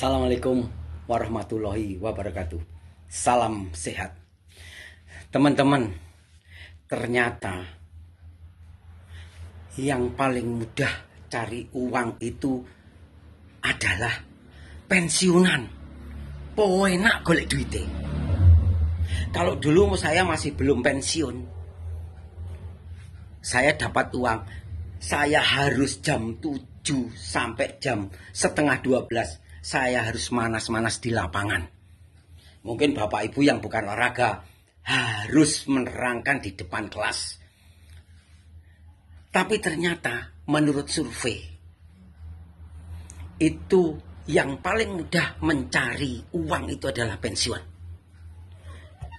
Assalamualaikum warahmatullahi wabarakatuh. Salam sehat. Teman-teman, ternyata yang paling mudah cari uang itu adalah pensiunan. Poenak golek duit. Kalau dulu saya masih belum pensiun, saya dapat uang. Saya harus jam 7 sampai jam setengah 12 saya harus manas-manas di lapangan. Mungkin Bapak Ibu yang bukan olahraga harus menerangkan di depan kelas. Tapi ternyata menurut survei itu yang paling mudah mencari uang itu adalah pensiun.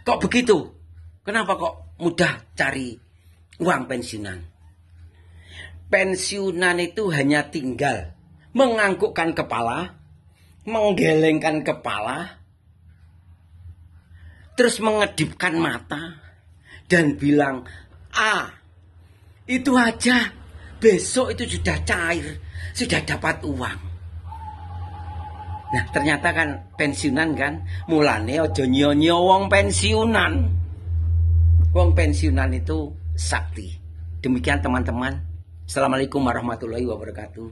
Kok begitu? Kenapa kok mudah cari uang pensiunan? Pensiunan itu hanya tinggal menganggukkan kepala, menggelengkan kepala, terus mengedipkan mata dan bilang, "Ah, itu aja. Besok itu sudah cair, sudah dapat uang." Nah, ternyata kan pensiunan kan, mulane ojo nyonyo wong pensiunan. Wong pensiunan itu sakti. Demikian teman-teman. Assalamualaikum warahmatullahi wabarakatuh.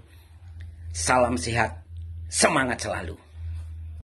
Salam sehat. Semangat selalu!